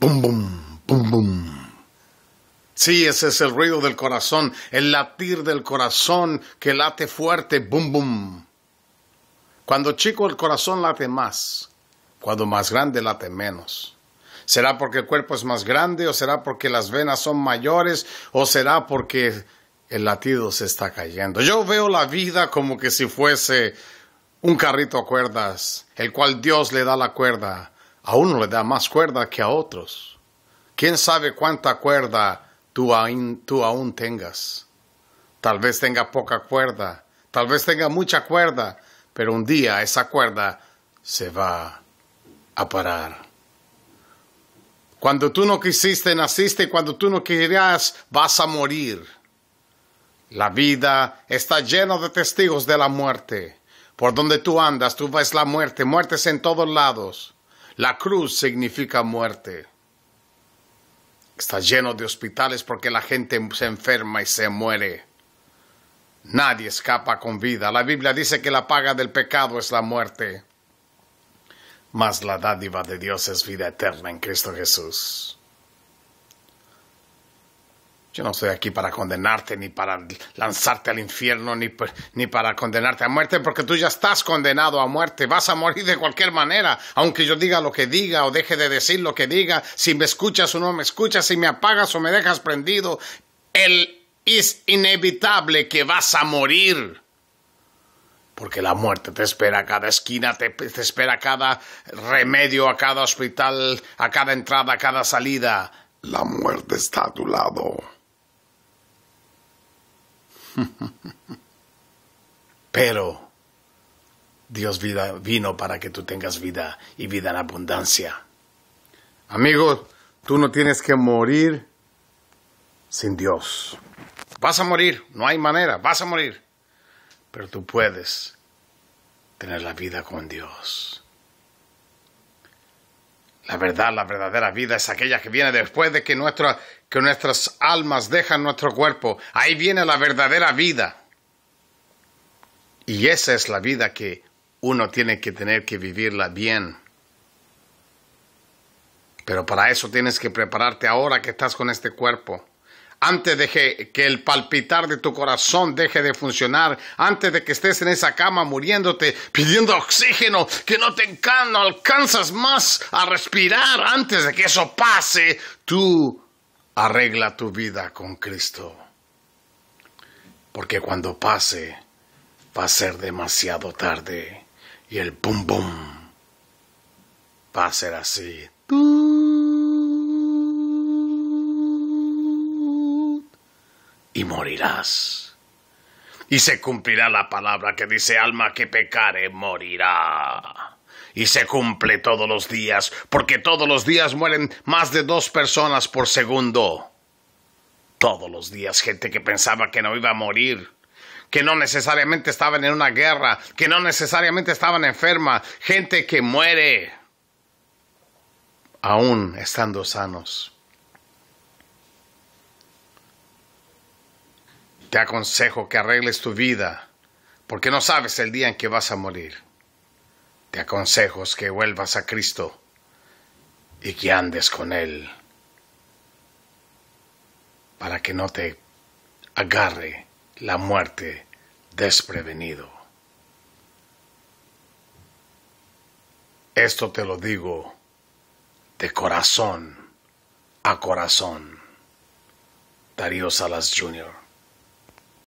Bum, bum, bum, bum. Sí, ese es el ruido del corazón, el latir del corazón que late fuerte, bum, bum. Cuando chico el corazón late más, cuando más grande late menos. ¿Será porque el cuerpo es más grande o será porque las venas son mayores o será porque el latido se está cayendo? Yo veo la vida como que si fuese un carrito a cuerdas, el cual Dios le da la cuerda a uno le da más cuerda que a otros. ¿Quién sabe cuánta cuerda tú aún, tengas? Tal vez tenga poca cuerda, tal vez tenga mucha cuerda, pero un día esa cuerda se va a parar. Cuando tú no quisiste, naciste, cuando tú no querías, vas a morir. La vida está llena de testigos de la muerte. Por donde tú andas, tú ves la muerte, muertes en todos lados. La cruz significa muerte. Está lleno de hospitales porque la gente se enferma y se muere. Nadie escapa con vida. La Biblia dice que la paga del pecado es la muerte. Mas la dádiva de Dios es vida eterna en Cristo Jesús. Yo no estoy aquí para condenarte, ni para lanzarte al infierno, ni, para condenarte a muerte, porque tú ya estás condenado a muerte. Vas a morir de cualquier manera, aunque yo diga lo que diga o deje de decir lo que diga, si me escuchas o no me escuchas, si me apagas o me dejas prendido. es inevitable que vas a morir. Porque la muerte te espera a cada esquina, te, te espera a cada remedio, a cada hospital, a cada entrada, a cada salida. La muerte está a tu lado. Pero Dios vino para que tú tengas vida y vida en abundancia. Amigo, tú no tienes que morir sin Dios. Vas a morir, no hay manera, vas a morir. Pero tú puedes tener la vida con Dios. La verdad, la verdadera vida es aquella que viene después de que, que nuestras almas dejan nuestro cuerpo. Ahí viene la verdadera vida. Y esa es la vida que uno tiene que tener que vivirla bien. Pero para eso tienes que prepararte ahora que estás con este cuerpo antes de que, el palpitar de tu corazón deje de funcionar, antes de que estés en esa cama muriéndote, pidiendo oxígeno, que no te alcanzas más a respirar, antes de que eso pase, tú arregla tu vida con Cristo. Porque cuando pase, va a ser demasiado tarde y el bum bum va a ser así. y morirás. Y se cumplirá la palabra que dice alma que pecare morirá. Y se cumple todos los días, porque todos los días mueren más de dos personas por segundo. Todos los días gente que pensaba que no iba a morir que no necesariamente estaban en una guerra, que no necesariamente estaban enfermas, gente que muere aún estando sanos. Te aconsejo que arregles tu vida, porque no sabes el día en que vas a morir. Te aconsejo que vuelvas a Cristo y que andes con Él, para que no te agarre la muerte desprevenido. Esto te lo digo de corazón a corazón. Darío Salas Jr.